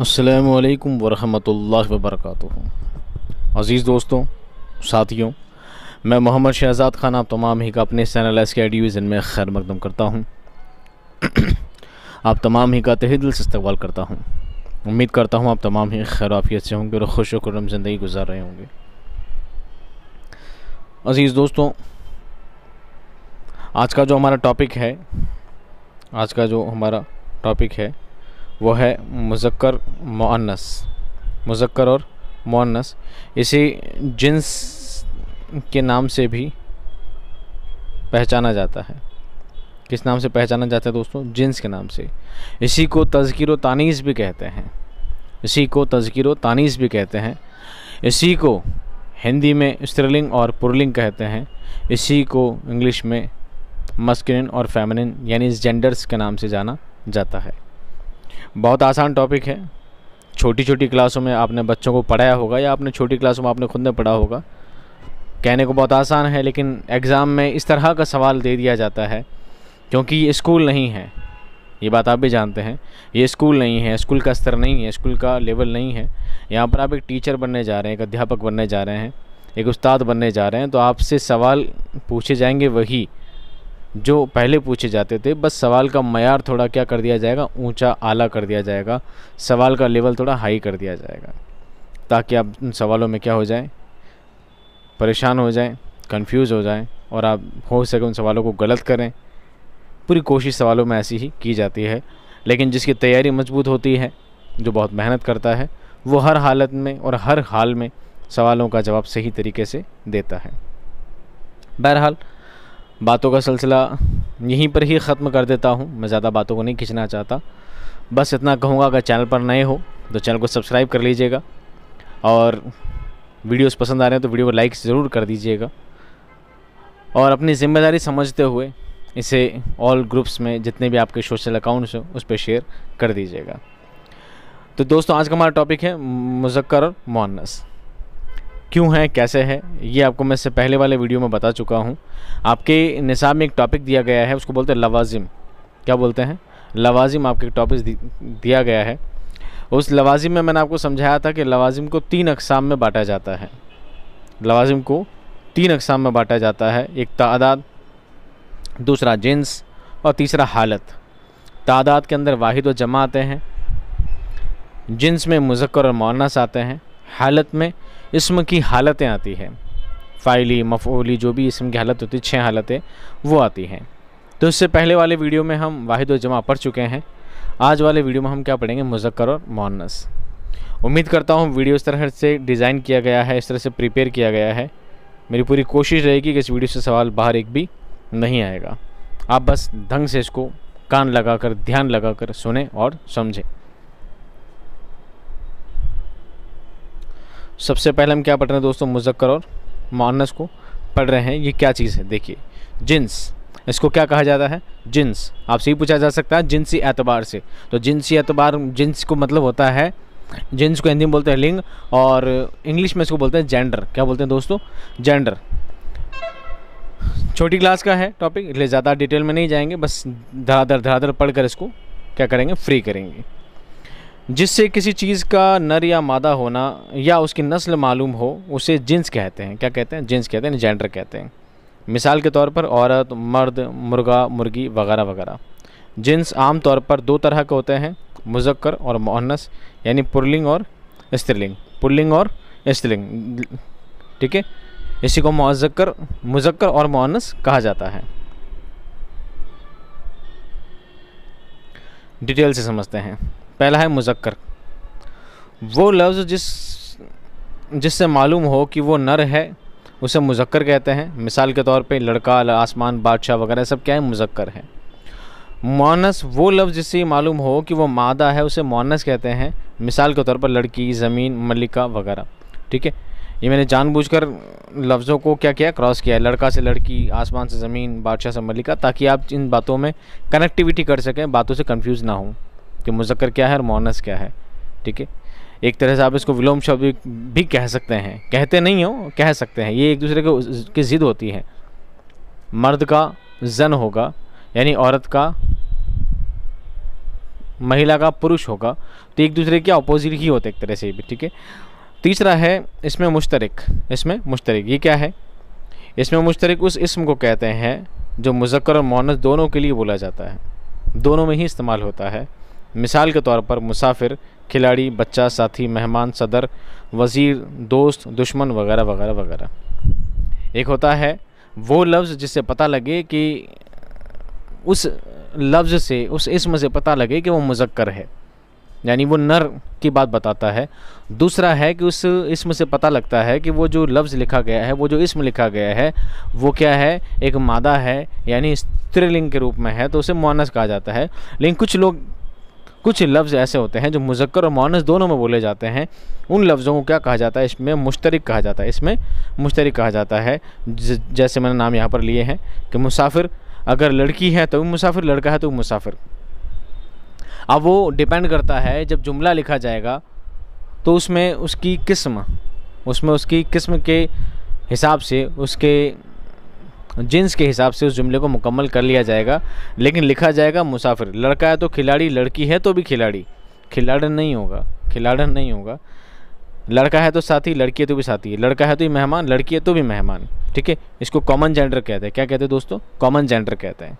असलकम वरहमतुल्लाह वबरक अज़ीज़ दोस्तों साथियों मैं मोहम्मद शहजाद खान आप तमाम ही का अपने चैनल एस के डिवीज़न में खैर मकदम करता हूँ आप तमाम ही का तहदिल दिल से इस्तवाल करता हूँ उम्मीद करता हूँ आप तमाम ही खैर आफियत से होंगे और खुश वक्रम ज़िंदगी गुजार रहे होंगे अज़ीज़ दोस्तों आज का जो हमारा टॉपिक है आज का जो हमारा टॉपिक है वो है मुजक्र मुअन्नस मुजक्र और मुअन्नस इसी जिन्स के नाम से भी पहचाना जाता है किस नाम से पहचाना जाता है दोस्तों जिन्स के नाम से इसी को तज़किर तानीस भी कहते हैं इसी को तज़किर तानीस भी कहते हैं इसी को हिंदी में स्त्रीलिंग और पुरलिंग कहते हैं इसी को इंग्लिश में मस्किन और फैमिन यानी जेंडर्स के नाम से जाना जाता है बहुत आसान टॉपिक है छोटी छोटी क्लासों में आपने बच्चों को पढ़ाया होगा या आपने छोटी क्लासों में आपने खुद ने पढ़ा होगा कहने को बहुत आसान है लेकिन एग्ज़ाम में इस तरह का सवाल दे दिया जाता है क्योंकि ये स्कूल नहीं है ये बात आप भी जानते हैं ये स्कूल नहीं है स्कूल का स्तर नहीं है स्कूल का लेवल नहीं है यहाँ पर आप एक टीचर बनने जा रहे हैं एक अध्यापक बनने जा रहे हैं एक उस्ताद बनने जा रहे हैं तो आपसे सवाल पूछे जाएंगे वही जो पहले पूछे जाते थे बस सवाल का मैार थोड़ा क्या कर दिया जाएगा ऊंचा आला कर दिया जाएगा सवाल का लेवल थोड़ा हाई कर दिया जाएगा ताकि आप उन सवालों में क्या हो जाए परेशान हो जाएं कंफ्यूज हो जाएं और आप हो सके उन सवालों को गलत करें पूरी कोशिश सवालों में ऐसी ही की जाती है लेकिन जिसकी तैयारी मजबूत होती है जो बहुत मेहनत करता है वो हर हालत में और हर हाल में सवालों का जवाब सही तरीके से देता है बहरहाल बातों का सिलसिला यहीं पर ही ख़त्म कर देता हूँ मैं ज़्यादा बातों को नहीं खींचना चाहता बस इतना कहूँगा अगर चैनल पर नए हो तो चैनल को सब्सक्राइब कर लीजिएगा और वीडियोस पसंद आ रहे हैं तो वीडियो को लाइक ज़रूर कर दीजिएगा और अपनी ज़िम्मेदारी समझते हुए इसे ऑल ग्रुप्स में जितने भी आपके सोशल अकाउंट्स हैं उस पर शेयर कर दीजिएगा तो दोस्तों आज का हमारा टॉपिक है मुजक्कर और मोहनस क्यों है कैसे है ये आपको मैं इससे पहले वाले वीडियो में बता चुका हूँ आपके निसाब में एक टॉपिक दिया गया है उसको बोलते हैं लवाजिम क्या बोलते हैं लवाजिम आपके एक टॉपिक दिया गया है उस लवाजिम में मैंने आपको समझाया था कि लवाजिम को तीन अकसाम में बांटा जाता है लवाजिम को तीन अकसाम में बांटा जाता है एक तादाद दूसरा जिन्स और तीसरा हालत तादाद के अंदर वाहिद व जमा आते हैं जिन्स में मुजक्र और मोनस आते हैं हालत में इसम की हालतें आती हैं फ़ाइली मफोली जो भी इसम की हालत होती है छः हालतें वो आती हैं तो इससे पहले वाले वीडियो में हम वाहिद जमा पढ़ चुके हैं आज वाले वीडियो में हम क्या पढ़ेंगे मुजक्कर और मोनस उम्मीद करता हूँ वीडियो इस तरह से डिज़ाइन किया गया है इस तरह से प्रिपेयर किया गया है मेरी पूरी कोशिश रहेगी कि इस वीडियो से सवाल बाहर एक भी नहीं आएगा आप बस ढंग से इसको कान लगाकर ध्यान लगाकर सुने और समझें सबसे पहले हम क्या पढ़ रहे हैं दोस्तों मुजक्कर और मानस को पढ़ रहे हैं ये क्या चीज़ है देखिए जिन्स इसको क्या कहा जाता है जिन्स आपसे ही पूछा जा सकता है जिनसी एतबार से तो जिनसी एतबार जिन्स को मतलब होता है जिन्स को हिंदी में बोलते हैं लिंग और इंग्लिश में इसको बोलते हैं जेंडर क्या बोलते हैं दोस्तों जेंडर छोटी क्लास का है टॉपिक इसलिए ज़्यादा डिटेल में नहीं जाएंगे बस धराधर धराधर पढ़ कर इसको क्या करेंगे फ्री करेंगे जिससे किसी चीज़ का नर या मादा होना या उसकी नस्ल मालूम हो उसे जिन्स कहते हैं क्या कहते हैं जिन्स कहते हैं जेंडर कहते हैं मिसाल के तौर पर औरत मर्द मुर्गा मुर्गी वगैरह वगैरह जिन्स आम तौर पर दो तरह के होते हैं मुजक्कर और मोहनस यानी पुरलिंग और स्त्रीलिंग पुरलिंग और स्त्रीलिंग ठीक है इसी को मुजक्कर मुजक्कर और मोहनस कहा जाता है डिटेल से समझते हैं पहला है मुजक्कर वो लफ्ज़ जिस जिससे मालूम हो कि वो नर है उसे मुजक्कर कहते हैं मिसाल के तौर पे लड़का आसमान बादशाह वगैरह सब क्या है मुजक्कर है मोनस वो लफ्ज़ जिससे मालूम हो कि वो मादा है उसे मोनस कहते हैं मिसाल के तौर पर लड़की ज़मीन मल्लिका वगैरह ठीक है ये मैंने जानबूझकर लफ्ज़ों को क्या किया क्रॉस किया है लड़का से लड़की आसमान से ज़मीन बादशाह से मल्लिका ताकि आप इन बातों में कनेक्टिविटी कर सकें बातों से कन्फ्यूज़ ना हों कि मुजक्र क्या है और मोनस क्या है ठीक है एक तरह से आप इसको विलोम शब्द भी कह सकते हैं कहते नहीं हो कह सकते हैं ये एक दूसरे के की ज़िद होती है मर्द का जन होगा यानी औरत का महिला का पुरुष होगा तो एक दूसरे के अपोजिट ही होते एक तरह से भी ठीक है तीसरा है इसमें मुश्तरक इसमें मुश्तरक ये क्या है इसमें मुश्तरक उस इसम को कहते हैं जो मुजक्र और मोनस दोनों के लिए बोला जाता है दोनों में ही इस्तेमाल होता है मिसाल के तौर पर मुसाफिर खिलाड़ी बच्चा साथी मेहमान सदर वज़ीर दोस्त दुश्मन वगैरह वगैरह वगैरह एक होता है वो लफ्ज़ जिससे पता लगे कि उस लफ्ज़ से उस इसम से पता लगे कि वो मुजक्कर है यानी वो नर की बात बताता है दूसरा है कि उस इसम से पता लगता है कि वो जो लफ्ज़ लिखा गया है वो जो इसम लिखा गया है वो क्या है एक मादा है यानी स्त्रीलिंग के रूप में है तो उसे मुआनस कहा जाता है लेकिन कुछ लोग कुछ लफ्ज़ ऐसे होते हैं जो मुजक्र और मानस दोनों में बोले जाते हैं उन लफ्ज़ों को क्या कहा जाता है इसमें मुश्तरक कहा जाता है इसमें मुश्तरक कहा जाता है जैसे मैंने नाम यहाँ पर लिए हैं कि मुसाफिर अगर लड़की है तो मुसाफिर लड़का है तो मुसाफिर अब वो डिपेंड करता है जब जुमला लिखा जाएगा तो उसमें उसकी किस्म उसमें उसकी किस्म के हिसाब से उसके जिन्स के हिसाब से उस जुमले को मुकम्मल कर लिया जाएगा लेकिन लिखा जाएगा मुसाफिर लड़का है तो खिलाड़ी लड़की है तो भी खिलाड़ी खिलाड़न नहीं होगा खिलाड़न नहीं होगा लड़का है तो साथी लड़की है तो भी साथी लड़का है तो भी मेहमान लड़की है तो भी मेहमान ठीक है इसको कॉमन जेंडर कहते हैं क्या कहते हैं दोस्तों कॉमन जेंडर कहते हैं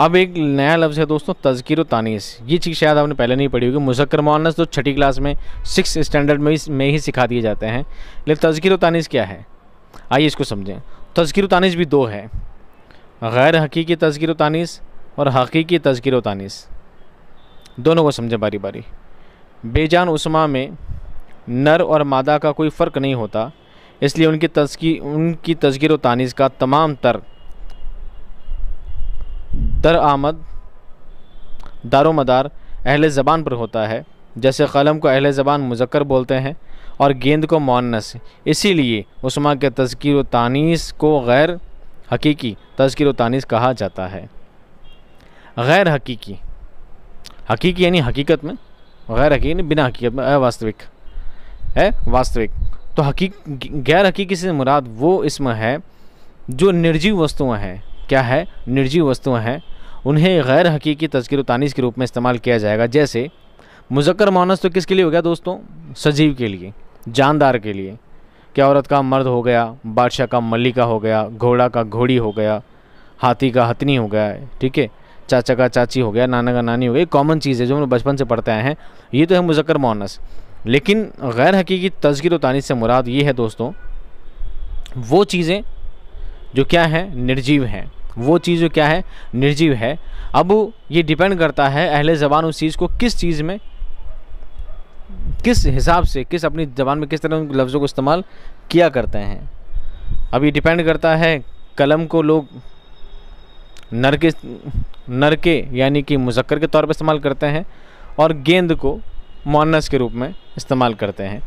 अब एक नया लफ्ज़ है दोस्तों तज़कीर तानीस ये चीज़ शायद आपने पहले नहीं पढ़ी होगी मुजक्र मानस तो छठी क्लास में सिक्स स्टैंडर्ड में ही में ही सिखा दिए जाते हैं लेकिन तज़कीर तानीस क्या है आइए इसको समझें तज़कीर तानीस भी दो है गैर हकीकी तज़कीर तानीस और हकीकी तज़कीर तानीस दोनों को समझें बारी बारी बेजान उस्मा में नर और मादा का कोई फ़र्क नहीं होता इसलिए उनकी तस्की उनकी तस्कर तानीस का तमाम तर्क दर आमद दारो मदार अहल ज़बान पर होता है जैसे कलम को अहल ज़बान मुजक्र बोलते हैं और गेंद को इसी इसीलिए उसमा के तस्कर व तानीस को गैर हकीकी तस्कर व तानीस कहा जाता है गैर हकीकी हकीकी यानी हकीकत में गैर हकी यानी बिना हकीकत में अवास्तविक है वास्तविक तो हकी गैर हकीकी से मुराद वो इसम है जो निर्जीव वस्तुएं हैं क्या है निर्जीव वस्तुएं हैं उन्हें गैर हकीकी तस्कर तानीस के रूप में इस्तेमाल किया जाएगा जैसे मुजक्र मानस तो किसके लिए हो गया दोस्तों सजीव के लिए जानदार के लिए क्या औरत का मर्द हो गया बादशाह का मल्लिका हो गया घोड़ा का घोड़ी हो गया हाथी का हथनी हो गया ठीक है चाचा का चाची हो गया नाना का नानी हो गया कॉमन चीज़ है जो हम बचपन से पढ़ते आए हैं ये तो है मुजक्र मानस लेकिन गैर हकीकी तस्कर तानीस से मुराद ये है दोस्तों वो चीज़ें जो क्या हैं निर्जीव हैं वो चीज़ जो क्या है निर्जीव है अब ये डिपेंड करता है अहले ज़बान उस चीज़ को किस चीज़ में किस हिसाब से किस अपनी ज़बान में किस तरह उन लफ्ज़ों को इस्तेमाल किया करते हैं अब ये डिपेंड करता है कलम को लोग नर के नर के यानी कि मुजक्कर के तौर पर इस्तेमाल करते हैं और गेंद को मोनस के रूप में इस्तेमाल करते हैं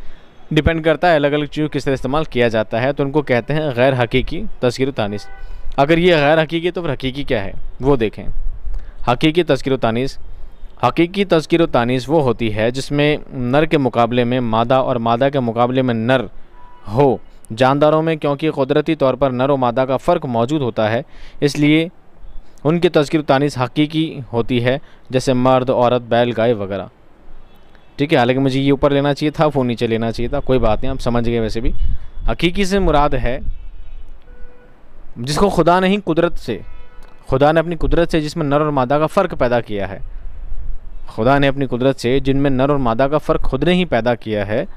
डिपेंड करता है अलग अलग चीज़ किस तरह इस्तेमाल किया जाता है तो उनको कहते हैं गैर हकीकी तस्वीर तानिस अगर ये गैर हकीकी तो फिर हकीकी क्या है वो देखें हकीकी तस्कर तानीस हकीकी तस्कर तानीस वो होती है जिसमें नर के मुकाबले में मादा और मादा के मुकाबले में नर हो जानदारों में क्योंकि कुदरती तौर पर नर व मादा का फ़र्क मौजूद होता है इसलिए उनकी तस्कर तानीस हकीकी होती है जैसे मर्द औरत बैल गाय वगैरह ठीक है हालांकि मुझे ये ऊपर लेना चाहिए था वो नीचे लेना चाहिए था कोई बात नहीं आप समझ गए वैसे भी हकीकी से मुराद है जिसको खुदा ने ही कुदरत से खुदा ने अपनी कुदरत से जिसमें नर और मादा का फ़र्क पैदा किया है खुदा ने अपनी कुदरत से जिनमें नर और मादा का फ़र्क खुद ने ही पैदा किया है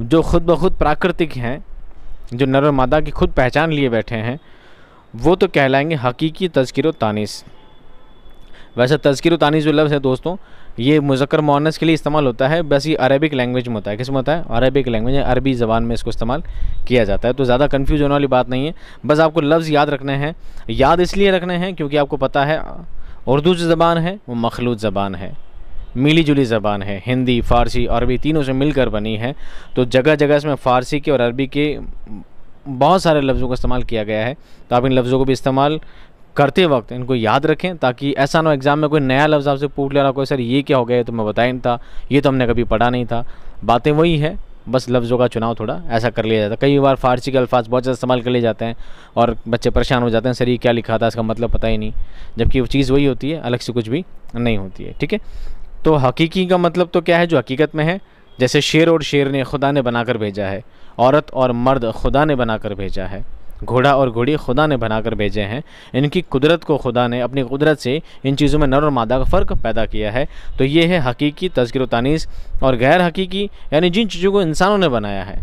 जो खुद ब खुद प्राकृतिक हैं जो नर और मादा की खुद पहचान लिए बैठे हैं वो तो कहलाएंगे हकीकी तस्करो तानिस वैसे तस्करो तानिस जो लफ्ज़ है दोस्तों ये मुजक्र मोनस के लिए इस्तेमाल होता है बस ये अरबिक लैंग्वेज में होता है किस में होता है अरबिक लैंग्वेज है अरबी ज़बान में इसको इस्तेमाल किया जाता है तो ज़्यादा कन्फ्यूज होने वाली बात नहीं है बस आपको लफ्ज़ याद रखने हैं याद इसलिए रखने हैं क्योंकि आपको पता है उर्दू जो ज़बान है वो मखलूत ज़बान है मिली जुली ज़बान है हिंदी फ़ारसी अरबी तीनों से मिलकर बनी है तो जगह जगह इसमें फ़ारसी के और अरबी के बहुत सारे लफ्ज़ों का इस्तेमाल किया गया है तो आप इन लफ्ज़ों को भी इस्तेमाल करते वक्त इनको याद रखें ताकि ऐसा ना एग्ज़ाम में कोई नया लफ्ज़ आपसे पूछ ले रहा कोई सर ये क्या हो गया तो मैं बताया नहीं था ये तो हमने कभी पढ़ा नहीं था बातें वही है बस लफ्ज़ों का चुनाव थोड़ा ऐसा कर लिया जाता है कई बार फारसी के अल्फाज बहुत ज़्यादा इस्तेमाल कर लिए जाते हैं और बच्चे परेशान हो जाते हैं सर ये क्या लिखा था इसका मतलब पता ही नहीं जबकि वो चीज़ वही होती है अलग से कुछ भी नहीं होती है ठीक है तो हकीकी का मतलब तो क्या है जो हकीकत में है जैसे शेर और शेर ने खुदा ने बनाकर भेजा है औरत और मर्द खुदा ने बनाकर भेजा है घोड़ा और घोड़ी खुदा ने बनाकर भेजे हैं इनकी कुदरत को खुदा ने अपनी कुदरत से इन चीज़ों में नर और मादा का फ़र्क पैदा किया है तो ये है हकीकी तस्कर तानीस और गैर हकीकी यानी जिन चीज़ों को इंसानों ने बनाया है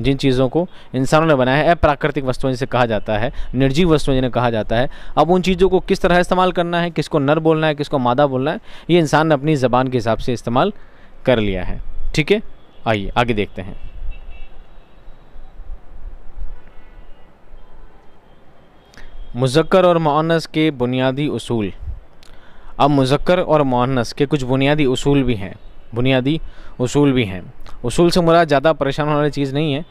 जिन चीज़ों को इंसानों ने बनाया है अप्राकृतिक वस्तुएं जिसे कहा जाता है निर्जीव वस्तुएं जिन्हें कहा जाता है अब उन चीज़ों को किस तरह इस्तेमाल करना है किसको नर बोलना है किसको मादा बोलना है ये इंसान ने अपनी ज़बान के हिसाब से इस्तेमाल कर लिया है ठीक है आइए आगे देखते हैं मुजक्र और मुनस के बुनियादी असूल अब मुजक्र और मोनस के कुछ बुनियादी असूल भी हैं बुनियादी असूल भी हैं असूल से मुराद ज़्यादा परेशान होने वाली चीज़ नहीं है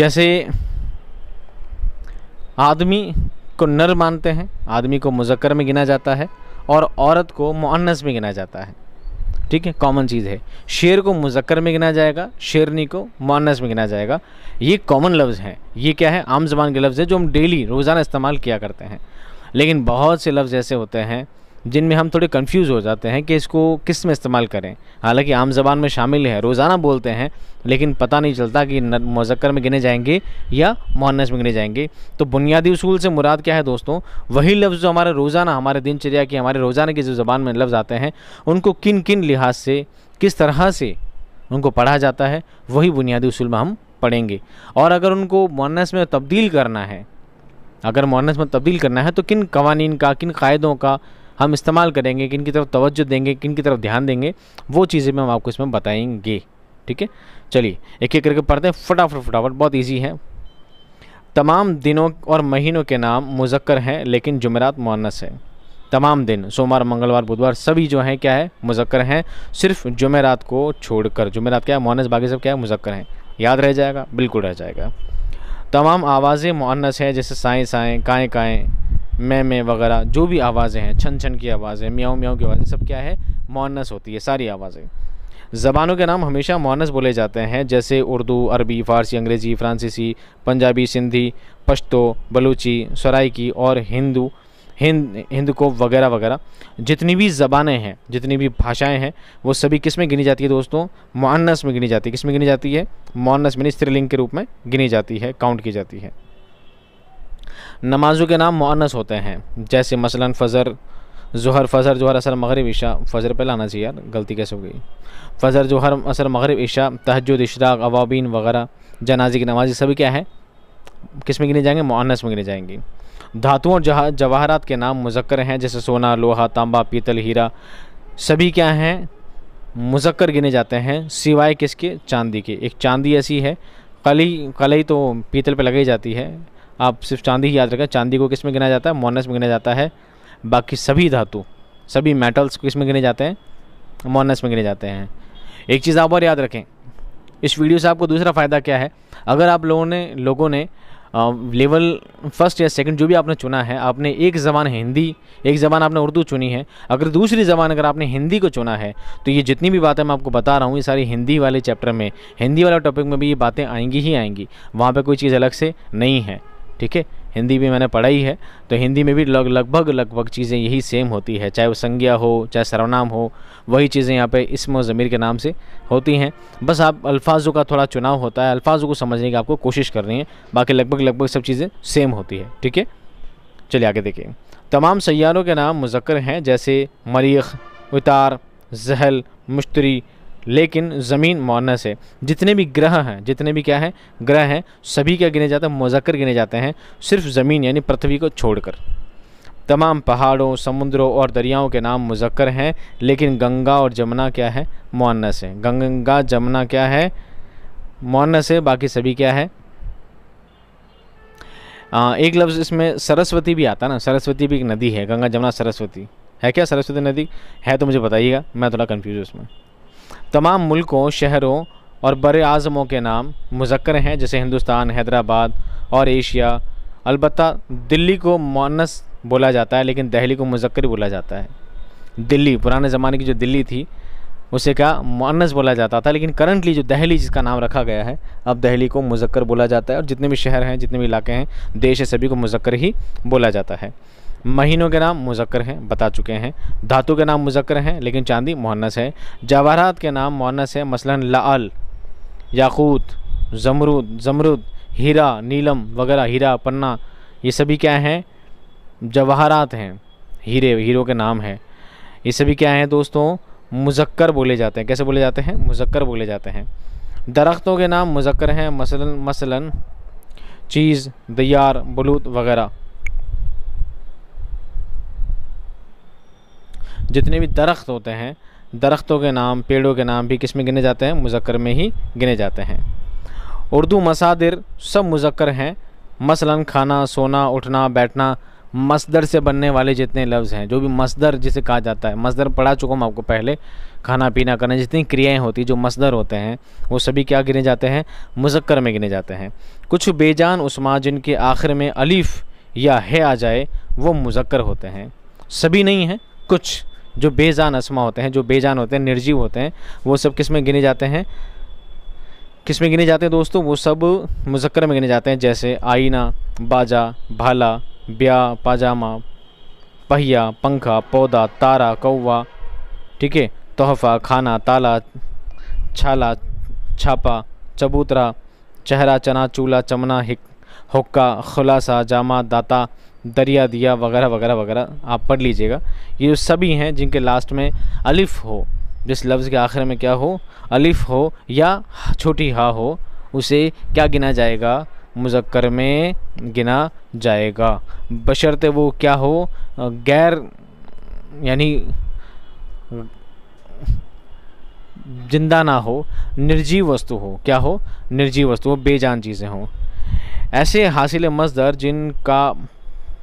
जैसे आदमी को नर मानते हैं आदमी को मुजक्र में गिना जाता है और औरत को मुनस में गिना जाता है ठीक है कॉमन चीज़ है शेर को मुजक्कर में गिना जाएगा शेरनी को मानस में गिना जाएगा ये कॉमन लफ्ज़ हैं ये क्या है आम जबान के लफ्ज़ है जो हम डेली रोज़ाना इस्तेमाल किया करते हैं लेकिन बहुत से लफ्ज़ ऐसे होते हैं जिनमें हम थोड़े कंफ्यूज हो जाते हैं कि इसको किस में इस्तेमाल करें हालांकि आम जबान में शामिल है रोज़ाना बोलते हैं लेकिन पता नहीं चलता कि मज़क्कर में गिने जाएंगे या मोहनस में गिने जाएंगे तो बुनियादी उसूल से मुराद क्या है दोस्तों वही लफ्ज़ जो हमारे रोज़ाना हमारे दिनचर्या के हमारे रोज़ाना की जो ज़बान में लफ्ज़ आते हैं उनको किन किन लिहाज से किस तरह से उनको पढ़ा जाता है वही बुनियादी उसूल में हम पढ़ेंगे और अगर उनको मोहनस में तब्दील करना है अगर मोहनस में तब्दील करना है तो किन कवानीन का किन कायदों का हम इस्तेमाल करेंगे किन की तरफ तवज्जो देंगे किन की तरफ ध्यान देंगे वो चीज़ें भी हम आपको इसमें बताएंगे ठीक है चलिए एक एक करके पढ़ते हैं फटाफट फटाफट बहुत ईजी है तमाम दिनों और महीनों के नाम मुजक्र हैं लेकिन जुमेरात मुनस है तमाम दिन सोमवार मंगलवार बुधवार सभी जो हैं क्या है मुजक्र हैं सिर्फ जुमेरात को छोड़कर जुमेरात क्या है मुनस बाकी सब क्या है मुजक्र हैं याद रह जाएगा बिल्कुल रह जाएगा तमाम आवाज़ें मुनस हैं जैसे साएँ साएँ काएँ काएँ मैं मैं वगैरह जो भी आवाज़ें हैं छन छन की आवाज़ें म्याओ म्याऊँ की आवाज़ें सब क्या है मोनस होती है सारी आवाज़ें ज़बानों के नाम हमेशा मोनस बोले जाते हैं जैसे उर्दू अरबी फ़ारसी अंग्रेज़ी फ्रांसीसी पंजाबी सिंधी पश्तो बलूची सराइकी और हिंदू हिंद हिंद को वगैरह वगैरह जितनी भी ज़बानें हैं जितनी भी भाषाएं हैं वो सभी किस में गिनी जाती है दोस्तों मोनस में गिनी जाती है किस में गिनी जाती है मोनस में स्त्रीलिंग के रूप में गिनी जाती है काउंट की जाती है नमाज़ों के नाम मुअन्नस होते हैं जैसे मसलन फ़जर जहर फ़जर जहर असर मगरब इशा फ़जर पे लाना चाहिए यार गलती कैसे हो गई फ़जर जहर असर मगरब इशा तहजद इशराक अवाबीन वगैरह जनाजे की नमाजी सभी क्या है किस में गिने जाएंगे मुअन्नस में गिने जाएंगी धातुओं और जवाहरात के नाम मुजक्र हैं जैसे सोना लोहा तांबा पीतल हीरा सभी क्या हैं मुजक्र गिने जाते हैं सिवाय किसके चांदी के एक चांदी ऐसी है कली कलई तो पीतल पे लगाई जाती है आप सिर्फ चांदी ही याद रखें चांदी को किस में गिना जाता है मोनस में गिना जाता है बाकी सभी धातु सभी मेटल्स को किस में गिने जाते हैं मोनस में गिने जाते हैं एक चीज़ आप और याद रखें इस वीडियो से आपको दूसरा फ़ायदा क्या है अगर आप लोगों ने लोगों ने लेवल फर्स्ट या सेकंड जो भी आपने चुना है आपने एक ज़बान हिंदी एक ज़बान आपने उर्दू चुनी है अगर दूसरी ज़बान अगर आपने हिंदी को चुना है तो ये जितनी भी बातें मैं आपको बता रहा हूँ ये सारी हिंदी वाले चैप्टर में हिंदी वाले टॉपिक में भी ये बातें आएंगी ही आएंगी वहाँ पर कोई चीज़ अलग से नहीं है ठीक है हिंदी भी मैंने पढ़ाई है तो हिंदी में भी लगभग लगभग चीज़ें यही सेम होती है चाहे वो संज्ञा हो चाहे सर्वनाम हो वही चीज़ें यहाँ पे इसम ज़मीर के नाम से होती हैं बस आप अल्फाजों का थोड़ा चुनाव होता है अल्फाजों को समझने की आपको कोशिश करनी है बाकी लगभग लगभग सब चीज़ें सेम होती है ठीक है चलिए आगे देखिए तमाम सैारों के नाम मुजक्र हैं जैसे मरीख उतार जहल मुश्तरी लेकिन ज़मीन मोनस है जितने भी ग्रह हैं जितने भी क्या है ग्रह हैं सभी क्या गिने जाते हैं मुजक्र गिने जाते हैं सिर्फ ज़मीन यानी पृथ्वी को छोड़कर तमाम पहाड़ों समुद्रों और दरियाओं के नाम मुजक्र हैं लेकिन गंगा और जमुना क्या है मोनस है गंगा जमुना क्या है मोनस है बाकी सभी क्या है आ, एक लफ्ज़ इसमें सरस्वती भी आता ना सरस्वती भी एक नदी है गंगा जमुना सरस्वती है क्या सरस्वती नदी है तो मुझे बताइएगा मैं थोड़ा कन्फ्यूज़ हूँ उसमें तमाम मुल्कों शहरों और बर अज़मों के नाम मुजक्र हैं जैसे हिंदुस्तान हैदराबाद और एशिया अलबत् दिल्ली को मोनस बोला जाता है लेकिन दहली को मुजक्र बोला जाता है दिल्ली पुराने ज़माने की जो दिल्ली थी उसे क्या मोनस बोला जाता था लेकिन करंटली जो दहली जिसका नाम रखा गया है अब दहली को मुजक्र बोला जाता है और जितने भी शहर हैं जितने भी इलाके हैं देश है सभी को मुजक्र ही बोला जाता है महीनों के नाम मुजक्र हैं बता चुके हैं धातु के नाम मुजक्र हैं लेकिन चांदी मोहनस है जवाहरात के नाम मोहनस है मसलन लाल याकूत जमरूद जमरूद हीरा नीलम वगैरह हीरा पन्ना ये सभी क्या हैं जवाहरात हैं हीरे हीरो के नाम हैं ये सभी क्या हैं दोस्तों मुजक्र बोले जाते हैं कैसे बोले जाते हैं मुजक्र बोले जाते हैं दरख्तों के नाम मुजक्र हैं मसलन मसलन चीज़ दयार बलूत वगैरह जितने भी दरख्त होते हैं दरख्तों के नाम पेड़ों के नाम भी किस में गिने जाते हैं मुजक्र में ही गिने जाते हैं उर्दू मसादिर सब मुजक्र हैं मसलन खाना सोना उठना बैठना मसदर से बनने वाले जितने लफ्ज़ हैं जो भी मसदर जिसे कहा जाता है मसदर पढ़ा चुका हूँ आपको पहले खाना पीना करना जितनी क्रियाएं होती जो मसदर होते हैं वो सभी क्या गिने जाते हैं मुजक्कर में गिने जाते हैं कुछ बेजान उस्मा जिनके आखिर में अलीफ़ या है आ जाए वो मुजक्कर होते हैं सभी नहीं हैं कुछ जो बेजान असमा होते हैं जो बेजान होते हैं निर्जीव होते हैं वो सब किस में गिने जाते हैं किस में गिने जाते हैं दोस्तों वो सब मुजक्र में गिने जाते हैं जैसे आईना बाजा भाला ब्या पाजामा पहिया पंखा पौधा तारा कौवा ठीक है तोहफा खाना ताला छाला छापा चबूतरा चेहरा चना चूला चमना हिक हुक्का खुलासा जामा दाता दरिया दिया वगैरह वगैरह वगैरह आप पढ़ लीजिएगा ये जो सभी हैं जिनके लास्ट में अलिफ हो जिस लफ्ज़ के आखिर में क्या हो अलिफ हो या छोटी हा हो उसे क्या गिना जाएगा मुजक्कर में गिना जाएगा बशर्ते वो क्या हो गैर यानी जिंदा ना हो निर्जीव वस्तु हो क्या हो निर्जीव वस्तु हो बेजान चीज़ें हों ऐसे हासिल मजदर जिनका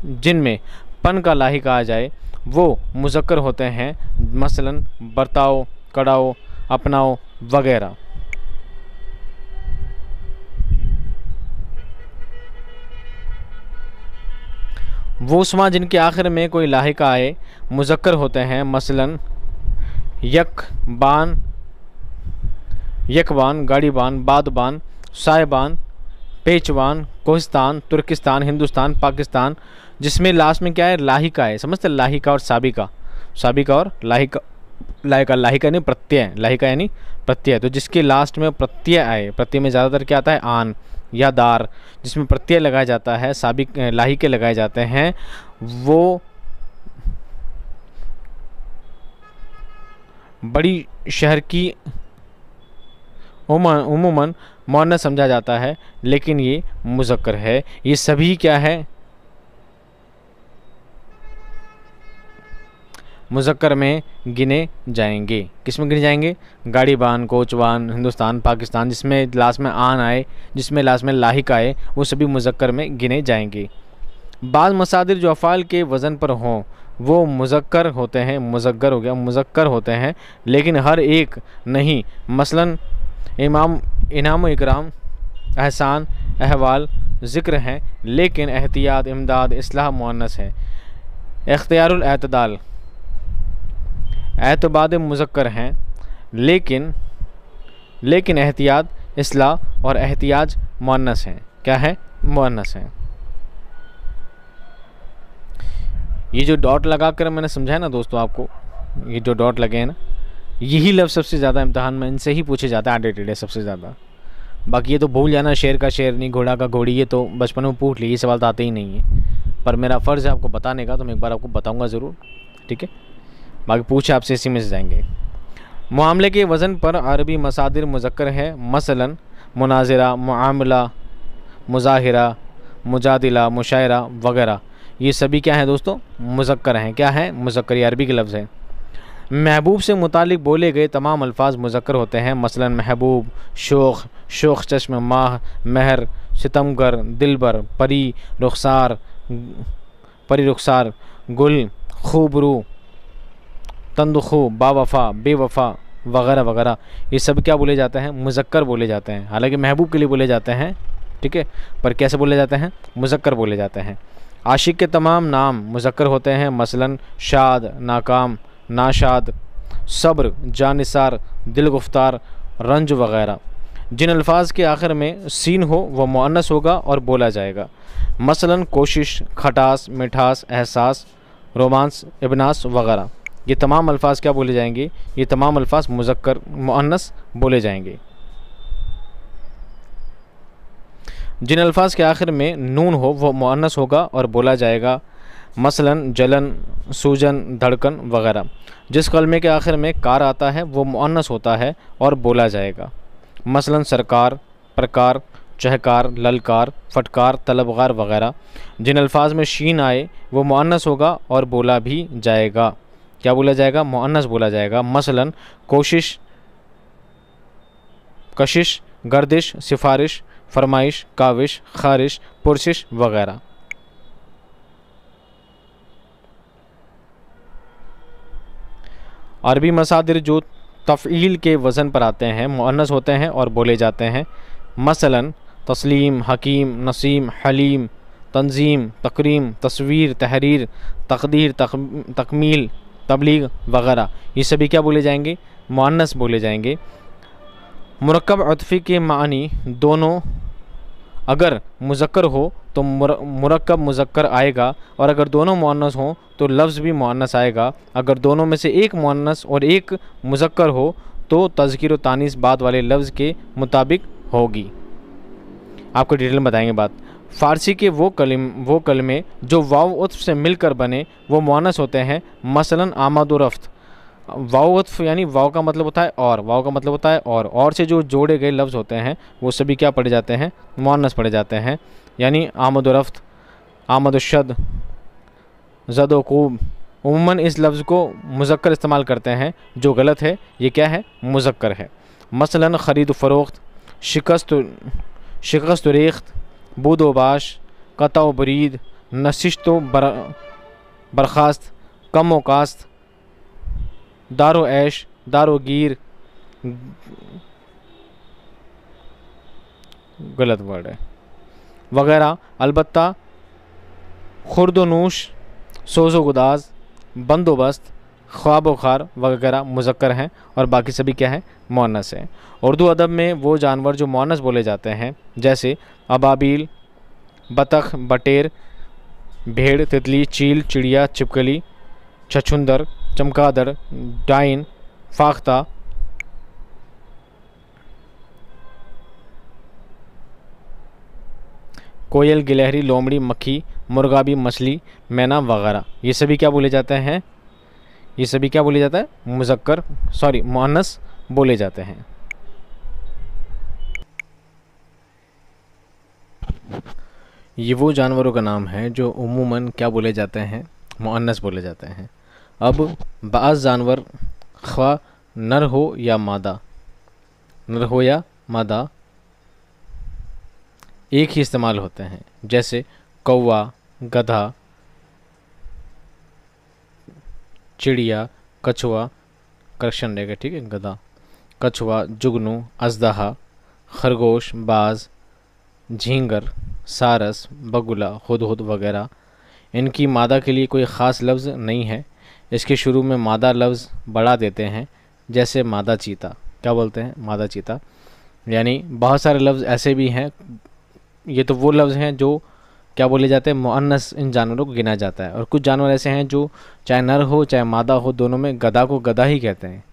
जिनमें पन का लाही कहा जाए वो मुजक्र होते हैं मसलन बर्ताओ कड़ाओ अपनाओ वगैरह वो उसमा जिनके आखिर में कोई लाहिका आए मुजक्र होते हैं मसलन यक बान यकबान गाड़ीबान बादबान साइबान पेचवान कोहिस्तान तुर्किस्तान हिंदुस्तान पाकिस्तान जिसमें लास्ट में क्या है लाहिका है समझते लाहिका और साबिका साबिका और लाहिका लाहिका लाहिका यानी प्रत्यय लाहिका यानी प्रत्यय तो जिसके लास्ट में प्रत्यय आए प्रत्यय में ज़्यादातर क्या आता है आन या दार जिसमें प्रत्यय लगाया जाता है साबिक लाहिके लगाए जाते हैं वो बड़ी शहर की उमूमन मौन समझा जाता है लेकिन ये मुजक्र है ये सभी क्या है मुजक्कर में गिने जाएंगे किस में गिने जाएंगे गाड़ी बान कोच बान हिंदुस्तान पाकिस्तान जिसमें लास्ट में आन आए जिसमें लास्ट में लाहिक आए वो सभी मुजक्कर में गिने जाएंगे बाद मसादिर जो अफ़ाल के वज़न पर हों वो मुजक्कर होते हैं मुजक्कर हो गया मुजक्कर होते हैं लेकिन हर एक नहीं मसलन इमाम इनाम इकराम एहसान अहवाल ज़िक्र हैं लेकिन एहतियात इमदाद असलाह मुनस है इख्तियारतदाल एतबाद मुजक्र हैं लेकिन लेकिन एहतियात असलाह और एहतियाज मुनस हैं क्या है मुनस हैं ये जो डॉट लगा कर मैंने समझाया ना दोस्तों आपको ये जो डॉट लगे हैं ना यही लफ्ज़ सबसे ज़्यादा इम्तहान में इनसे ही पूछे जाते हैं आडेटेड टेडे सबसे ज़्यादा बाकी ये तो भूल जाना शेर का शेर नहीं घोड़ा का घोड़ी ये तो बचपन में पूछ लिए ये सवाल तो आते ही नहीं है पर मेरा फ़र्ज़ है आपको बताने का तो मैं एक बार आपको बताऊँगा ज़रूर ठीक है बाकी पूछे आपसे इसी में से जाएंगे मामले के वज़न पर अरबी मसादिर मुजक्र है मसलन मुनाजरा मामला मुजाहिरा मुजादिला मुशायरा वगैरह ये सभी क्या हैं दोस्तों मुजक्र हैं क्या है मुजक्र अरबी के लफ्ज़ हैं महबूब से मुतालिक बोले गए तमाम अल्फाज मुजक्र होते हैं मसलन महबूब शोख शोख चश्म माह महर सितमगर दिलबर परी रुखसार परी रुखसार गुल खूबरू तंदखो बावफ़ा बेवफ़ा वगैरह वगैरह ये सब क्या बोले जाते हैं मुजक्कर बोले जाते हैं हालांकि महबूब के लिए बोले जाते हैं ठीक है पर कैसे बोले जाते हैं मुजक्कर बोले जाते हैं आशिक के तमाम नाम मुजक्कर होते हैं मसलन शाद नाकाम नाशाद सब्र जानिसार दिल गुफ्तार रंज वगैरह जिन अल्फाज के आखिर में सीन हो वह मुअन्नस होगा और बोला जाएगा मसलन कोशिश खटास मिठास एहसास रोमांस इबनास वगैरह ये तमाम अल्फाज क्या बोले जाएंगे ये तमाम अल्फाज मुजक्कर मुअन्नस बोले जाएंगे जिन अल्फाज के आखिर में नून हो वो मुअन्नस होगा और बोला जाएगा मसलन जलन सूजन धड़कन वगैरह जिस कलमे के आखिर में कार आता है वो मुअन्नस होता है और बोला जाएगा मसलन सरकार प्रकार चहकार ललकार फटकार तलबगार वगैरह जिन अल्फाज में शीन आए वो मुअन्नस होगा और बोला भी जाएगा क्या बोला जाएगा मुअन्नस बोला जाएगा मसलन कोशिश कशिश गर्दिश सिफारिश फरमाइश काविश खारिश पुरशिश वगैरह अरबी मसादिर जो तफ़ील के वज़न पर आते हैं मुअन्नस होते हैं और बोले जाते हैं मसलन तस्लीम हकीम नसीम हलीम तंजीम तकरीम तस्वीर तहरीर तकदीर तक, तकमील तबलीग वगैरह ये सभी क्या बोले जाएंगे मानस बोले जाएंगे मरकब अतफ़ी के मानी दोनों अगर मुजक्र हो तो मरकब मुजक्र आएगा और अगर दोनों मानस हों तो लफ्ज़ भी मुनस आएगा अगर दोनों में से एक मुनस और एक मुजक्र हो तो तज़किर तानीस बाद वाले लफ्ज़ के मुताबिक होगी आपको डिटेल में बताएंगे बात फारसी के वो कलम वो कलमे जो वाव उत्फ से मिलकर बने वो मानस होते हैं मसलन आमद रफ्त वाव उत्फ यानी वाव का मतलब होता है और वाव का मतलब होता है और और से जो जोड़े गए लफ्ज़ होते हैं वो सभी क्या पढ़े जाते हैं मानस पढ़े जाते हैं यानी आमद रफ्त आमद शद जद वूब उमूा इस लफ्ज़ को मुजक्र इस्तेमाल करते हैं जो गलत है ये क्या है मुजक्र है मसलन ख़रीद फ़रोख्त शिकस्त शिकस्त रेख्त बूदोबाश कतो बरीद नशिशतो बर बर्खास्त कम वकास्त दारो ऐश दारो गिर गलत वर्ड है वगैरह अलबत् खुरदनूश सोजो गुदाज बंदोबस्त ख्वाब वखार वगैरह मुजक्र हैं और बाकी सभी क्या है मोनस हैं उर्दू अदब में वो जानवर जो मोनस बोले जाते हैं जैसे अबाबील बतख बटेर भेड़ तितली चील चिड़िया चिपकली छछुंदर चमकादड़ डाइन फाख्ता कोयल गिलहरी लोमड़ी मक्खी मुर्गाबी मछली मैना वगैरह ये सभी क्या बोले जाते हैं ये सभी क्या बोले जाता है मुजक्कर सॉरी मानस बोले जाते हैं ये वो जानवरों का नाम है जो उमूमन क्या बोले जाते हैं मुअन्नस बोले जाते हैं अब बाज़ जानवर ख्वा नर हो या मादा नर हो या मादा एक ही इस्तेमाल होते हैं जैसे कौवा गधा चिड़िया कछुआ करेक्शन रहेगा ठीक है गधा कछुआ जुगनू अजदहा खरगोश बाज झींगर सारस बगुला हद वगैरह इनकी मादा के लिए कोई ख़ास लफ्ज़ नहीं है इसके शुरू में मादा लफ्ज़ बढ़ा देते हैं जैसे मादा चीता क्या बोलते हैं मादा चीता यानी बहुत सारे लफ्ज़ ऐसे भी हैं ये तो वो लफ्ज़ हैं जो क्या बोले जाते हैं मुअन्नस इन जानवरों को गिना जाता है और कुछ जानवर ऐसे हैं जो चाहे नर हो चाहे मादा हो दोनों में गधा को गधा ही कहते हैं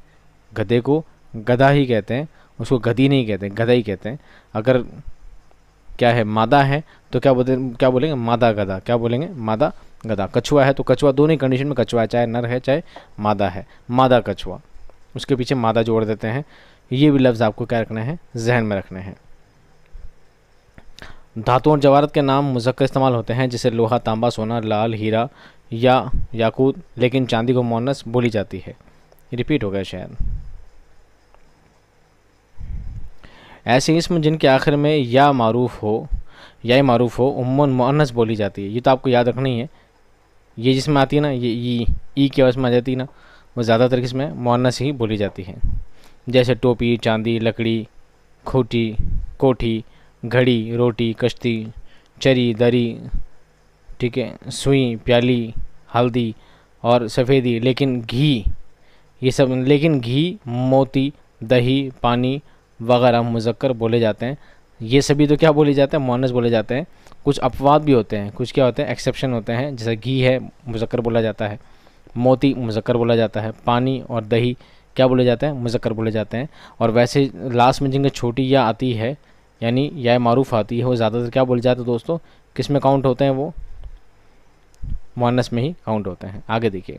गधे को गधा ही कहते हैं उसको गधी नहीं कहते गधा ही कहते हैं अगर क्या है मादा है तो क्या बोलते क्या बोलेंगे मादा गधा क्या बोलेंगे मादा गधा कछुआ है तो कछुआ दोनों ही कंडीशन में कछुआ है चाहे नर है चाहे मादा है मादा कछुआ उसके पीछे मादा जोड़ देते हैं ये भी लफ्ज़ आपको क्या रखना है जहन में रखने हैं धातु और जवारत के नाम मुजक्कर इस्तेमाल होते हैं जैसे लोहा तांबा सोना लाल हीरा या याकूत लेकिन चांदी को मोनस बोली जाती है रिपीट हो गया शायद ऐसे इसम जिनके आखिर में या मरूफ़ हो या मरूफ हो उमन मोनस बोली जाती है ये तो आपको याद रखनी है ये जिसमें आती है ना ये ई ई की आवाज़ में आ जाती है ना वो ज़्यादातर इसमें मोनस ही बोली जाती है जैसे टोपी चांदी लकड़ी खोटी कोठी घड़ी रोटी कश्ती चरी दरी ठीक है सुई प्याली हल्दी और सफ़ेदी लेकिन घी ये सब लेकिन घी मोती दही पानी वगैरह मुजक्कर बोले जाते हैं ये सभी तो क्या बोले जाते हैं मोनस बोले जाते हैं कुछ अपवाद भी होते हैं कुछ क्या होते हैं एक्सेप्शन होते हैं जैसे घी है मुजक्कर बोला जाता है मोती मुजक्कर बोला जाता है पानी और दही क्या बोले जाते हैं मुजक्कर बोले जाते हैं और वैसे लास्ट में जिनका छोटी या आती है यानी या मरूफ आती है वो ज़्यादातर क्या बोले जाते हैं दोस्तों किस में काउंट होते हैं वो मानस में ही काउंट होते हैं आगे देखिए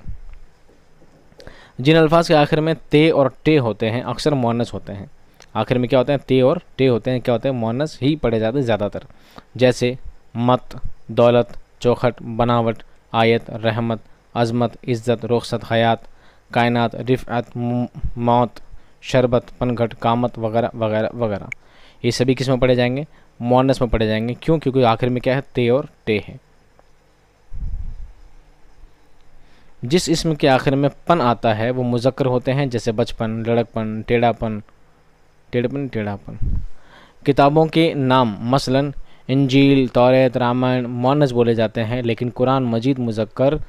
जिन अल्फाज के आखिर में ते और टे होते हैं अक्सर मानस होते हैं आखिर में क्या होते हैं ते और टे होते हैं क्या होते हैं मानस ही पढ़े जाते हैं ज़्यादातर जैसे मत दौलत चौखट बनावट आयत रहमत अजमत इज़्ज़त रुखसत हयात कायनात रिफ़त मौत शरबत पनघट कामत वगैरह वगैरह वगैरह ये सभी किस में पढ़े जाएंगे मॉनस में पढ़े जाएंगे क्यों क्योंकि आखिर में क्या है ते और टे है जिस इसम के आखिर में पन आता है वो मुजक्र होते हैं जैसे बचपन लड़कपन टेढ़ापन टेढ़पन टेढ़ापन किताबों के नाम मसलन इंजील तौरत रामायण मोनस बोले जाते हैं लेकिन कुरान मजीद मुजक्र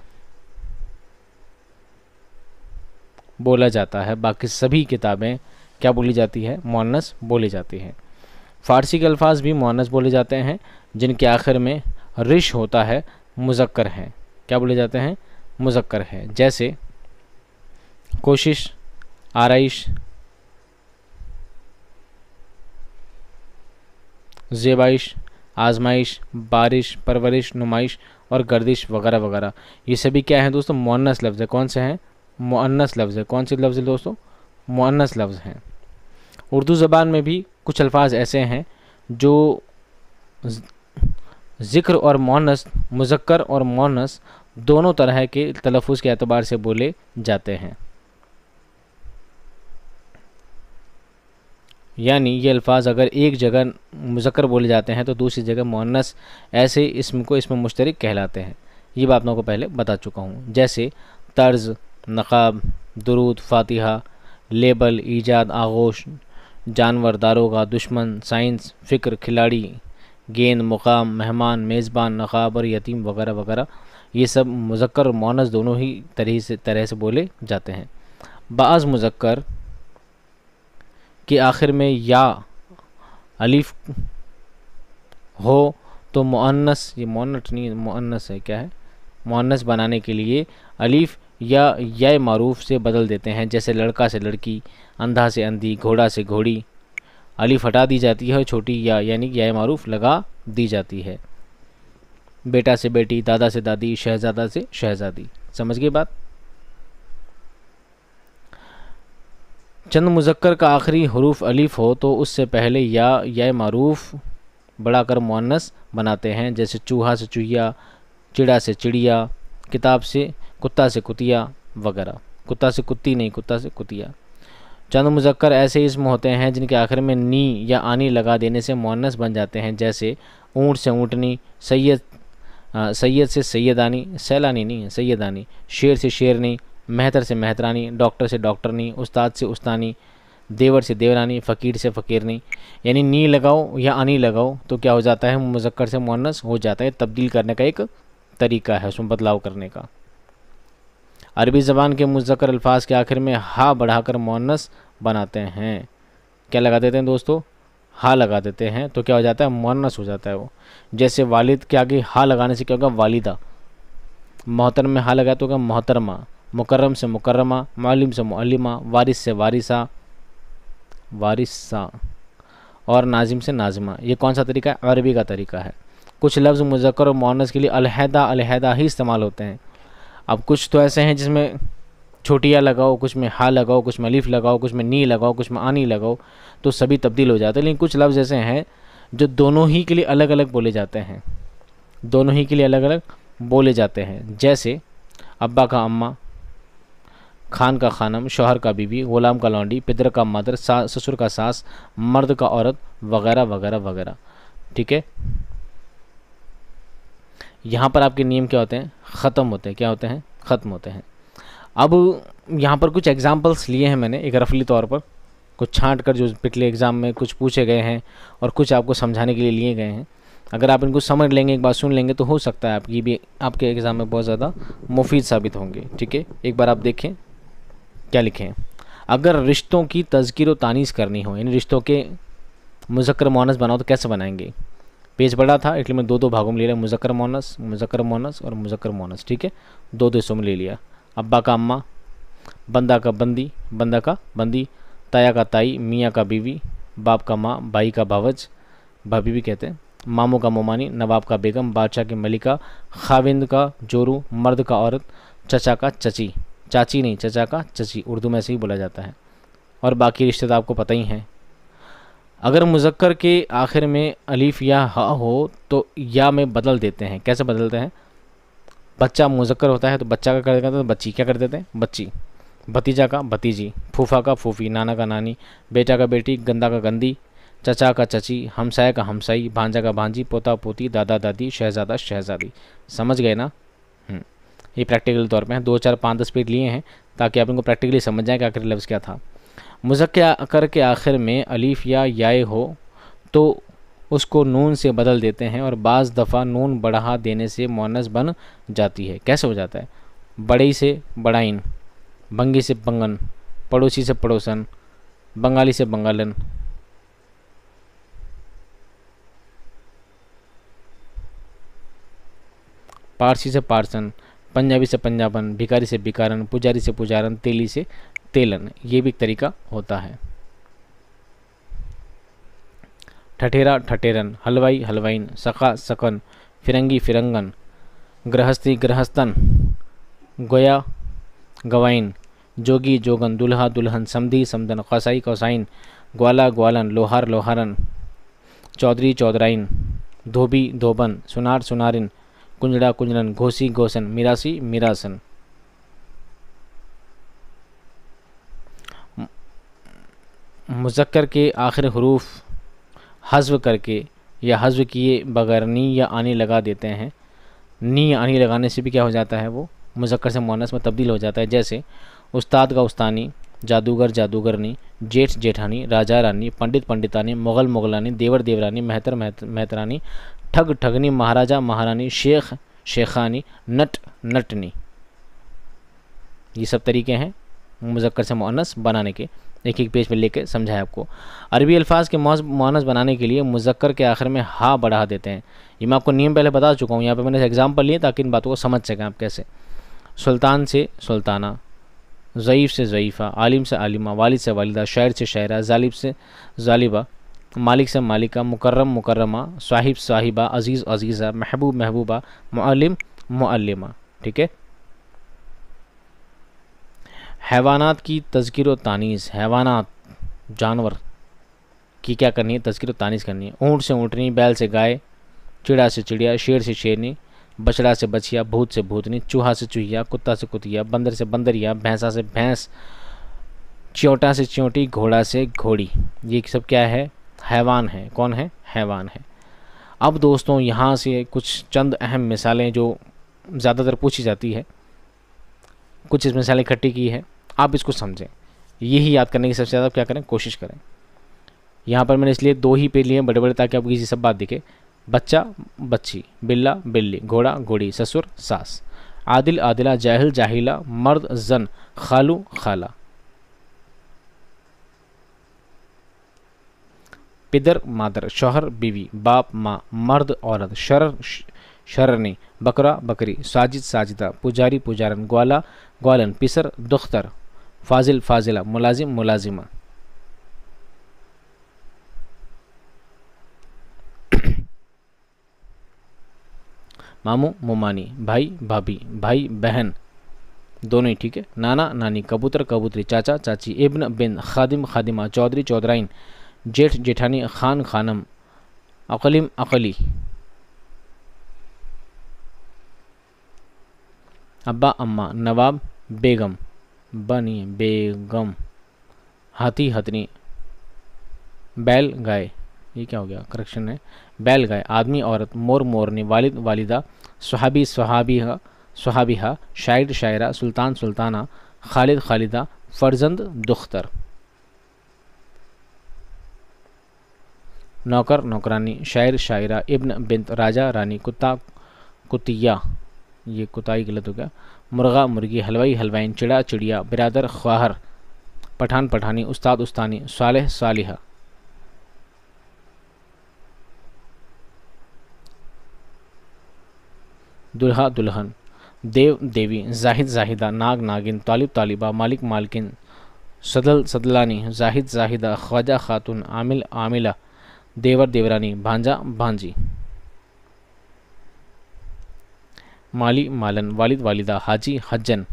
बोला जाता है बाकी सभी किताबें क्या बोली जाती है मोनस बोली जाती है फ़ारसी के अल्फाज भी मुनस बोले जाते हैं जिनके आखिर में रिश होता है मुजक्कर है क्या बोले जाते हैं मुजक्कर है जैसे कोशिश आरइश जेबाइश आजमाइश बारिश परवरिश नुमाइश और गर्दिश वगैरह वगैरह ये सभी क्या हैं दोस्तों मुनस लफ्ज़ है कौन से हैं मुन्नस लफ्ज़ है कौन से लफ्ज़ है दोस्तों मुनस लफ्ज़ हैं उर्दू ज़बान में भी कुछ अल्फाज ऐसे हैं जो ज़िक्र और मोनस मुजक्र और मोनस दोनों तरह के तलफ़ के अतबार से बोले जाते हैं यानी ये अल्फाज अगर एक जगह मुजक्र बोले जाते हैं तो दूसरी जगह मोनस ऐसे इसम को इसमें मुश्तरक कहलाते हैं ये बात मैं को पहले बता चुका हूँ जैसे तर्ज नक़ाब दरूद फातिहा लेबल ईजाद आगोश जानवर दारोगा दुश्मन साइंस फ़िक्र खिलाड़ी गेंद मुकाम मेहमान मेज़बान नकाब और यतीम वगैरह वगैरह ये सब मुजक्र मोनस दोनों ही तरह से तरह से बोले जाते हैं बाज़ मुजक्र के आखिर में या अलीफ हो तो मुअन्नस ये मोनट नहीं मुअन्नस है क्या है मुअन्नस बनाने के लिए अलीफ या यह मरूफ से बदल देते हैं जैसे लड़का से लड़की अंधा से अंधी घोड़ा से घोड़ी अलीफ हटा दी जाती है और छोटी या यानी यह मरूफ लगा दी जाती है बेटा से बेटी दादा से दादी शहजादा से शहजादी समझ गई बात चंद मुजक्कर का आखिरी हरूफ अलीफ हो तो उससे पहले या यह मरूफ कर मुनस बनाते हैं जैसे चूहा से चूहिया चिड़ा से चिड़िया किताब से कुत्ता से कुतिया वगैरह कुत्ता से कुत्ती नहीं कुत्ता से कुतिया चंद मुजक्कर ऐसे इसम होते हैं जिनके आखिर में नी या आनी लगा देने से मोनस बन जाते हैं जैसे ऊँट से ऊँटनी सैयद सैयद से सैदानी सैलानी नहीं है सैयदानी शेर से शेरनी मेहतर से मेहतरानी डॉक्टर से डॉक्टरनी उस्ताद से उस्तानी देवर से देवरानी फ़कीर से फ़कीरनी यानी नी लगाओ या आनी लगाओ तो क्या हो जाता है मुजक्कर से मुनस हो जाता है तब्दील करने का एक तरीका है उसमें बदलाव करने का अरबी ज़बान के मुजक्र अल्फाज के आखिर में हा बढ़ाकर मोनस बनाते हैं क्या लगा देते हैं दोस्तों हा लगा देते हैं तो क्या हो जाता है मोनस हो जाता है वो जैसे वालिद के आगे हा लगाने से क्या होगा वालिदा मोहतरम में हा लगाते तो होगा मोहतरमा मुकर्रम से मुकर्रमा मालिम से मालिमा वारिस से वारिसा वारिसा और नाजिम से नाजिमा ये कौन सा तरीका है अरबी का तरीका है कुछ लफ्ज़ मुजक्र और मोनस के लिए अलहदा अलहदा ही इस्तेमाल होते हैं अब कुछ तो ऐसे हैं जिसमें छोटिया लगाओ कुछ में हा लगाओ कुछ में अलिफ लगाओ कुछ में नी लगाओ कुछ में आनी लगाओ तो सभी तब्दील हो जाते हैं लेकिन कुछ लफ्ज़ ऐसे हैं जो दोनों ही के लिए अलग अलग बोले जाते हैं दोनों ही के लिए अलग अलग बोले जाते हैं जैसे अब्बा का अम्मा खान का खानम शोहर का बीवी ग़ुलाम का लौंडी पिदर का मदर ससुर का सास मर्द का औरत वगैरह वगैरह वगैरह ठीक है यहाँ पर आपके नियम क्या होते हैं ख़त्म होते हैं क्या होते हैं ख़त्म होते हैं अब यहाँ पर कुछ एग्ज़ाम्पल्स लिए हैं मैंने एक रफली तौर पर कुछ छांट कर जो पिछले एग्ज़ाम में कुछ पूछे गए हैं और कुछ आपको समझाने के लिए लिए गए हैं अगर आप इनको समझ लेंगे एक बार सुन लेंगे तो हो सकता है आपकी भी आपके एग्ज़ाम में बहुत ज़्यादा मुफीद साबित होंगे ठीक है एक बार आप देखें क्या लिखें अगर रिश्तों की तज़किर व तानीस करनी हो यानी रिश्तों के मुजक्र मानस बनाओ तो कैसे बनाएंगे पेज बड़ा था इसलिए मैं दो दो भागों में ले लिया मुजक्र मोनस मुजक्र मोनस और मुजक्र मोनस ठीक है दो दो हिस्सों में ले लिया अब्बा का अम्मा बंदा का बंदी बंदा का बंदी ताया का ताई मियाँ का बीवी बाप का माँ भाई का भावज भाभी भी कहते हैं मामों का मोमानी नवाब का बेगम बादशाह की मलिका खाविंद का जोरू मर्द का औरत चचा का चची चाची नहीं चचा का चची उर्दू में से ही बोला जाता है और बाकी रिश्तेदार आपको पता ही हैं अगर मुजक्कर के आखिर में अलीफ या हा हो तो या में बदल देते हैं कैसे बदलते हैं बच्चा मुजक्कर होता है तो बच्चा का कर देते हैं तो बच्ची क्या कर देते हैं बच्ची भतीजा का भतीजी फूफा का फूफी नाना का नानी बेटा का बेटी गंदा का गंदी चचा का चची हमसाय का हमसाई भांजा का भांजी पोता पोती दादा दादी शहजादा शहजादी समझ गए ना हम्म। ये प्रैक्टिकल तौर पर हैं दो चार पाँच दस पेज लिए हैं ताकि आप इनको प्रैक्टिकली समझ जाएँ कि आखिर लफ्ज़ क्या था मुजक्या अकर के आखिर में अलीफ या याए हो तो उसको नून से बदल देते हैं और बाज़ दफ़ा नून बढ़ा देने से मोनस बन जाती है कैसे हो जाता है बड़ई से बड़ाइन बंगी से बंगन पड़ोसी से पड़ोसन बंगाली से बंगालन पारसी से पारसन पंजाबी से पंजाबन भिकारी से भिकारन पुजारी से पुजारन तेली से तेलन ये भी एक तरीका होता है ठठेरा ठठेरन हलवाई हलवाइन सखा सकन फिरंगी फिरंगन गृहस्थी गृहस्थन गोया गवाइन जोगी जोगन दुल्हा दुल्हन समधी समदन कसाई कौसाइन ग्वाला ग्वालन लोहार लोहारन चौधरी चौधराइन धोबी धोबन सुनार सुनारिन कुंजड़ा कुंजरन घोसी घोसन मिरासी मिरासन मुजक्कर के आखिर हरूफ हजव करके या हजव किए बगैर नी या आनी लगा देते हैं नी या आनी लगाने से भी क्या हो जाता है वो मुजक्र से मोनस में तब्दील हो जाता है जैसे उस्ताद का उस्तानी जादूगर जादूगरनी जेठ जेठानी राजा रानी पंडित पंडितानी मुगल मुगलानी देवर देवरानी महतर महतरानी ठग ठगनी महाराजा महारानी शेख शेखानी नट नटनी ये सब तरीके हैं मुजक्र से मुअनस बनाने के एक एक पेज पर लेकर समझाएं आपको अरबी अल्फाज के मानस बनाने के लिए मुजक्कर के आखिर में हा बढ़ा देते हैं ये मैं आपको नियम पहले बता चुका हूँ यहाँ पर मैंने एग्ज़ाम्पल लिए ताकि इन बातों को समझ सकें आप कैसे सुल्तान से सुल्ताना ज़यीफ़ से ज़यीफ़ा आलिम से आलिमा वालिद से वालिदा शायर से शायरा जालिब से जालिबा मालिक से मालिका मुकर्रम मुकर्रमा साहिब साहिबा अज़ीज़ अज़ीज़ा महबूब महबूबा मुअल्लिम मुअल्लिमा ठीक है हैवानात की तस्कर तानीस हैवानात जानवर की क्या करनी है तस्कर तानीस करनी है ऊँट से ऊँटनी बैल से गाय चिड़ा से चिड़िया शेर से शेरनी बछड़ा से बछिया भूत से भूतनी चूहा से चूहिया कुत्ता से कुतिया बंदर से बंदरिया भैंसा से भैंस च्योटा से च्योटी घोड़ा से घोड़ी ये सब क्या है हैवान है कौन है हैवान है अब दोस्तों यहाँ से कुछ चंद अहम मिसालें जो ज़्यादातर पूछी जाती है कुछ इसमें मिसालें इकट्ठी की है आप इसको समझें यही याद करने की सबसे ज़्यादा क्या करें कोशिश करें यहाँ पर मैंने इसलिए दो ही पेज लिए बड़े बड़े ताकि आपको किसी सब बात दिखे बच्चा बच्ची बिल्ला बिल्ली घोड़ा घोड़ी ससुर सास आदिल आदिला जाहिल जाहिला मर्द जन खालू खाला पिदर मादर शोहर बीवी बाप माँ मर्द औरत शरर शरणी बकरा बकरी साजिद साजिदा पुजारी पुजारन ग्वाला गोलन पिसर दुख्तर फाजिल फाजिला मुलाजिम मुलाजिमा मामू मुमानी भाई भाभी भाई बहन दोनों ही ठीक है नाना नानी कबूतर कबूतरी चाचा चाची इब्न बिन खादिम खादिमा चौधरी चौधराइन जेठ जेठानी खान खानम अकलीम अकली अब्बा अम्मा नवाब बेगम बनी बेगम हाथी हथनी बैल गाय ये क्या हो गया करेक्शन है बैल गाय आदमी औरत मोर मोरनी वालिद वालिदा सुहाबी सुहाबी सुहाबीहा सुहाबिहा शायर शायरा सुल्तान सुल्ताना खालिद खालिदा फर्जंद दुख्तर नौकर नौकरानी शायर शायरा इब्न बिंत राजा रानी कुत्ता कुतिया ये कुताई गलत हो गया मुर्गा मुर्गी हलवाई हलवाइन चिड़ा चिड़िया बिरादर ख्वाहर पठान पठानी उस्ताद उस्तानी सालह सालिहा दुल्हा दुल्हन देव देवी जाहिद जाहिदा नाग नागिन तालिब तालिबा मालिक मालकिन सदल सदलानी जाहिद जाहिदा ख्वाजा खातून आमिल आमिला देवर देवरानी भांजा भांजी माली मालन वालिद वालिदा हाजी हजन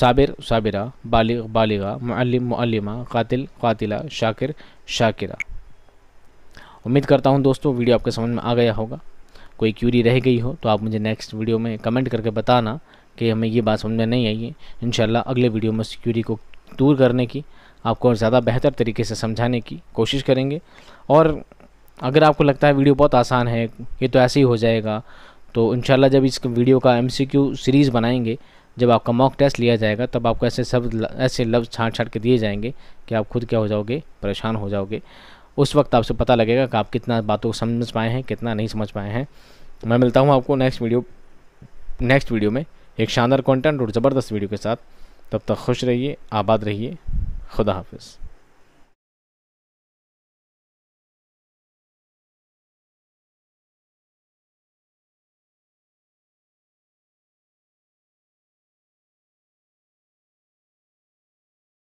साबिर साबिरा बालिग बालिगा मुअल्लिम मुअल्लिमा कातिल कातिला शाकिर शाकिरा उम्मीद करता हूँ दोस्तों वीडियो आपके समझ में आ गया होगा कोई क्यूरी रह गई हो तो आप मुझे नेक्स्ट वीडियो में कमेंट करके बताना कि हमें ये बात समझ में नहीं आई है इन अगले वीडियो में क्यूरी को दूर करने की आपको और ज़्यादा बेहतर तरीके से समझाने की कोशिश करेंगे और अगर आपको लगता है वीडियो बहुत आसान है ये तो ऐसे ही हो जाएगा तो इन जब इस वीडियो का एम सीरीज़ बनाएंगे जब आपका मॉक टेस्ट लिया जाएगा तब आपको ऐसे शब्द ऐसे लफ्ज़ छाँट छाँट के दिए जाएंगे कि आप खुद क्या हो जाओगे परेशान हो जाओगे उस वक्त आपसे पता लगेगा कि आप कितना बातों को समझ पाए हैं कितना नहीं समझ पाए हैं मैं मिलता हूँ आपको नेक्स्ट वीडियो नेक्स्ट वीडियो में एक शानदार कंटेंट और ज़बरदस्त वीडियो के साथ तब तक खुश रहिए आबाद रहिए खुदा हाफिज़